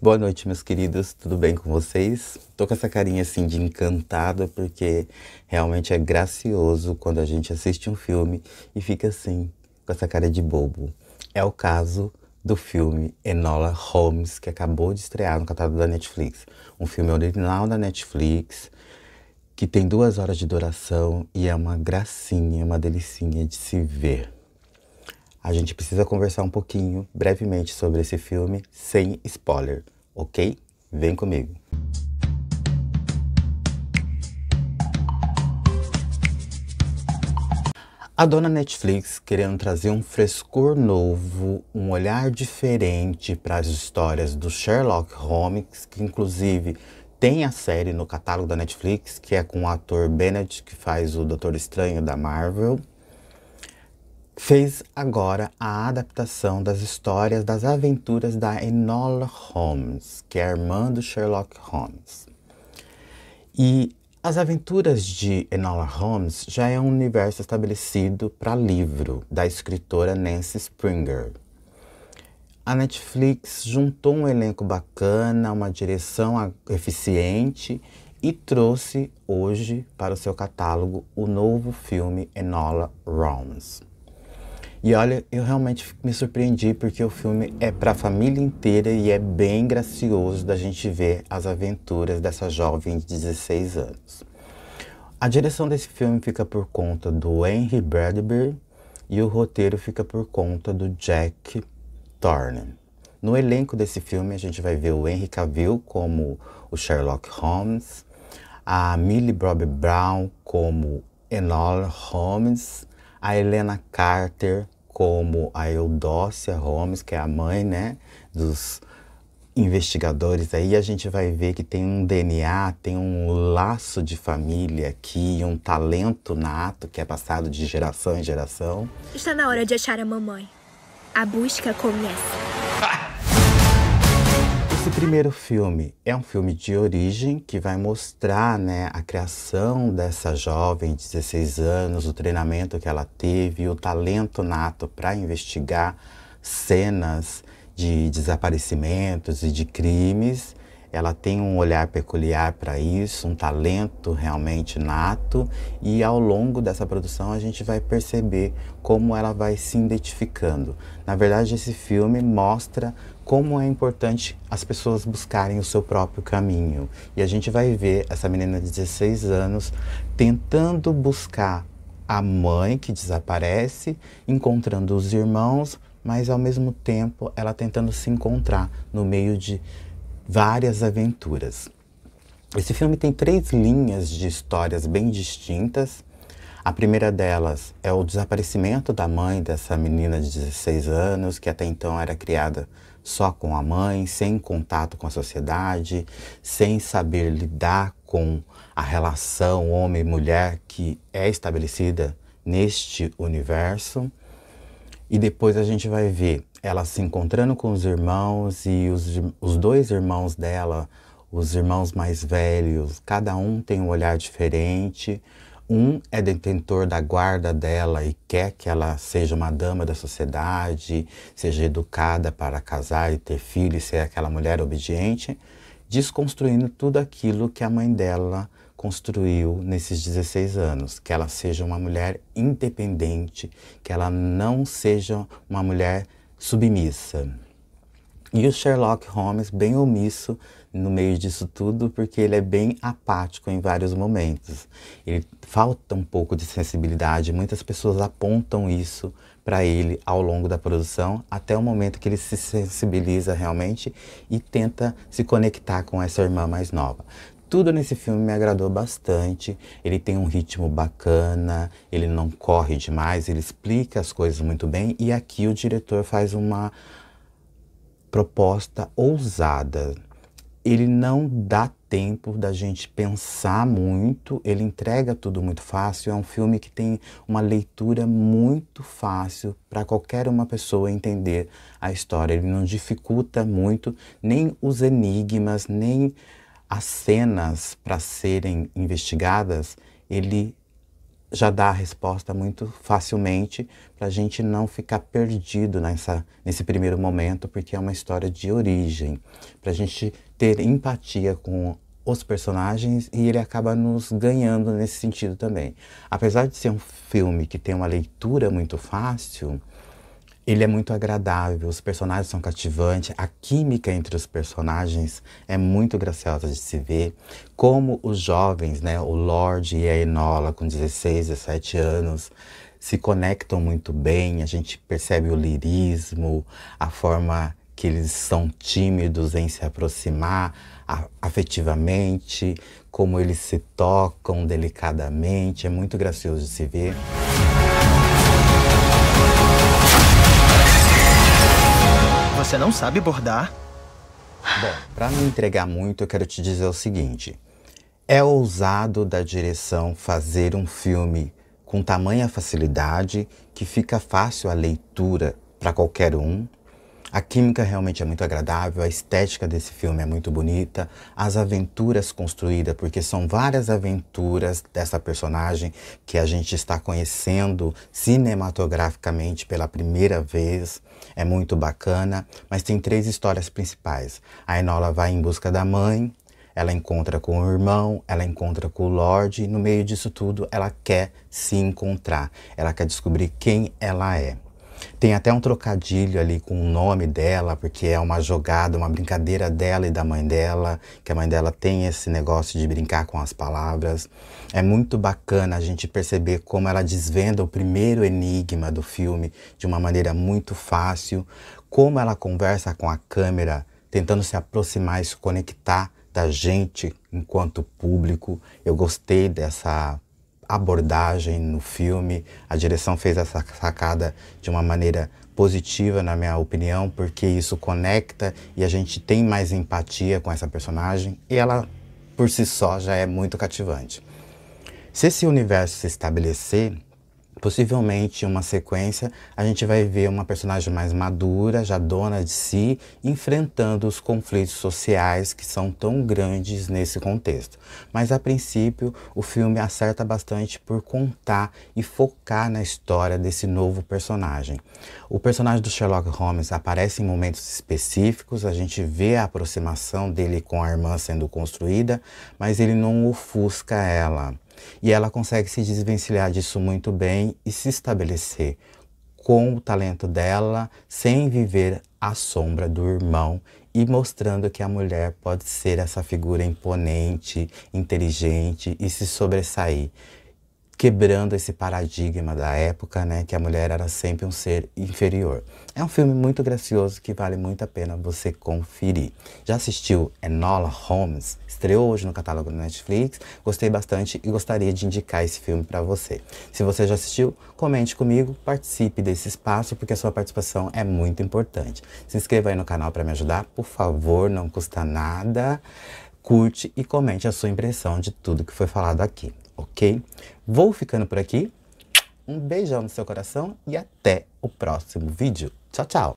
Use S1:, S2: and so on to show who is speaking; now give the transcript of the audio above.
S1: Boa noite, meus queridos, tudo bem com vocês? Tô com essa carinha assim de encantada porque realmente é gracioso quando a gente assiste um filme e fica assim, com essa cara de bobo. É o caso do filme Enola Holmes, que acabou de estrear no catálogo da Netflix. Um filme original da Netflix, que tem duas horas de duração e é uma gracinha, uma delicinha de se ver. A gente precisa conversar um pouquinho, brevemente, sobre esse filme, sem spoiler, ok? Vem comigo! A dona Netflix querendo trazer um frescor novo, um olhar diferente para as histórias do Sherlock Holmes, que inclusive tem a série no catálogo da Netflix, que é com o ator Bennett, que faz o Doutor Estranho da Marvel fez agora a adaptação das histórias das aventuras da Enola Holmes, que é a irmã do Sherlock Holmes. E as aventuras de Enola Holmes já é um universo estabelecido para livro da escritora Nancy Springer. A Netflix juntou um elenco bacana, uma direção eficiente e trouxe hoje para o seu catálogo o novo filme Enola Holmes. E olha, eu realmente me surpreendi porque o filme é para a família inteira e é bem gracioso da gente ver as aventuras dessa jovem de 16 anos. A direção desse filme fica por conta do Henry Bradbury e o roteiro fica por conta do Jack Thorne. No elenco desse filme a gente vai ver o Henry Cavill como o Sherlock Holmes, a Millie Bobby Brown como Enola Holmes, a Helena Carter como a Eudócia Holmes, que é a mãe né, dos investigadores, aí a gente vai ver que tem um DNA, tem um laço de família aqui, um talento nato que é passado de geração em geração. Está na hora de achar a mamãe. A busca começa. Esse primeiro filme é um filme de origem que vai mostrar né, a criação dessa jovem de 16 anos, o treinamento que ela teve, o talento nato para investigar cenas de desaparecimentos e de crimes ela tem um olhar peculiar para isso, um talento realmente nato, e ao longo dessa produção a gente vai perceber como ela vai se identificando. Na verdade, esse filme mostra como é importante as pessoas buscarem o seu próprio caminho. E a gente vai ver essa menina de 16 anos tentando buscar a mãe que desaparece, encontrando os irmãos, mas ao mesmo tempo ela tentando se encontrar no meio de várias aventuras. Esse filme tem três linhas de histórias bem distintas. A primeira delas é o desaparecimento da mãe dessa menina de 16 anos, que até então era criada só com a mãe, sem contato com a sociedade, sem saber lidar com a relação homem-mulher que é estabelecida neste universo. E depois a gente vai ver ela se encontrando com os irmãos e os, os dois irmãos dela, os irmãos mais velhos, cada um tem um olhar diferente. Um é detentor da guarda dela e quer que ela seja uma dama da sociedade, seja educada para casar e ter filho e ser aquela mulher obediente, desconstruindo tudo aquilo que a mãe dela construiu nesses 16 anos, que ela seja uma mulher independente, que ela não seja uma mulher submissa. E o Sherlock Holmes, bem omisso no meio disso tudo, porque ele é bem apático em vários momentos. Ele falta um pouco de sensibilidade, muitas pessoas apontam isso para ele ao longo da produção, até o momento que ele se sensibiliza realmente e tenta se conectar com essa irmã mais nova. Tudo nesse filme me agradou bastante. Ele tem um ritmo bacana, ele não corre demais, ele explica as coisas muito bem. E aqui o diretor faz uma proposta ousada. Ele não dá tempo da gente pensar muito, ele entrega tudo muito fácil. É um filme que tem uma leitura muito fácil para qualquer uma pessoa entender a história. Ele não dificulta muito nem os enigmas, nem as cenas para serem investigadas, ele já dá a resposta muito facilmente para a gente não ficar perdido nessa, nesse primeiro momento, porque é uma história de origem, para a gente ter empatia com os personagens e ele acaba nos ganhando nesse sentido também. Apesar de ser um filme que tem uma leitura muito fácil, ele é muito agradável, os personagens são cativantes, a química entre os personagens é muito graciosa de se ver. Como os jovens, né, o Lorde e a Enola com 16, 17 anos, se conectam muito bem, a gente percebe o lirismo, a forma que eles são tímidos em se aproximar afetivamente, como eles se tocam delicadamente, é muito gracioso de se ver. Você não sabe bordar? Bom, para não entregar muito, eu quero te dizer o seguinte. É ousado da direção fazer um filme com tamanha facilidade que fica fácil a leitura para qualquer um a química realmente é muito agradável, a estética desse filme é muito bonita, as aventuras construídas, porque são várias aventuras dessa personagem que a gente está conhecendo cinematograficamente pela primeira vez. É muito bacana, mas tem três histórias principais. A Enola vai em busca da mãe, ela encontra com o irmão, ela encontra com o Lorde, e no meio disso tudo ela quer se encontrar, ela quer descobrir quem ela é. Tem até um trocadilho ali com o nome dela, porque é uma jogada, uma brincadeira dela e da mãe dela, que a mãe dela tem esse negócio de brincar com as palavras. É muito bacana a gente perceber como ela desvenda o primeiro enigma do filme de uma maneira muito fácil, como ela conversa com a câmera, tentando se aproximar e se conectar da gente enquanto público. Eu gostei dessa abordagem no filme. A direção fez essa sacada de uma maneira positiva, na minha opinião, porque isso conecta e a gente tem mais empatia com essa personagem e ela, por si só, já é muito cativante. Se esse universo se estabelecer, possivelmente uma sequência, a gente vai ver uma personagem mais madura, já dona de si, enfrentando os conflitos sociais que são tão grandes nesse contexto. Mas a princípio, o filme acerta bastante por contar e focar na história desse novo personagem. O personagem do Sherlock Holmes aparece em momentos específicos, a gente vê a aproximação dele com a irmã sendo construída, mas ele não ofusca ela. E ela consegue se desvencilhar disso muito bem e se estabelecer com o talento dela, sem viver à sombra do irmão e mostrando que a mulher pode ser essa figura imponente, inteligente e se sobressair quebrando esse paradigma da época, né, que a mulher era sempre um ser inferior. É um filme muito gracioso que vale muito a pena você conferir. Já assistiu Enola Holmes? Estreou hoje no catálogo da Netflix. Gostei bastante e gostaria de indicar esse filme para você. Se você já assistiu, comente comigo, participe desse espaço porque a sua participação é muito importante. Se inscreva aí no canal para me ajudar, por favor, não custa nada. Curte e comente a sua impressão de tudo que foi falado aqui ok? Vou ficando por aqui. Um beijão no seu coração e até o próximo vídeo. Tchau, tchau!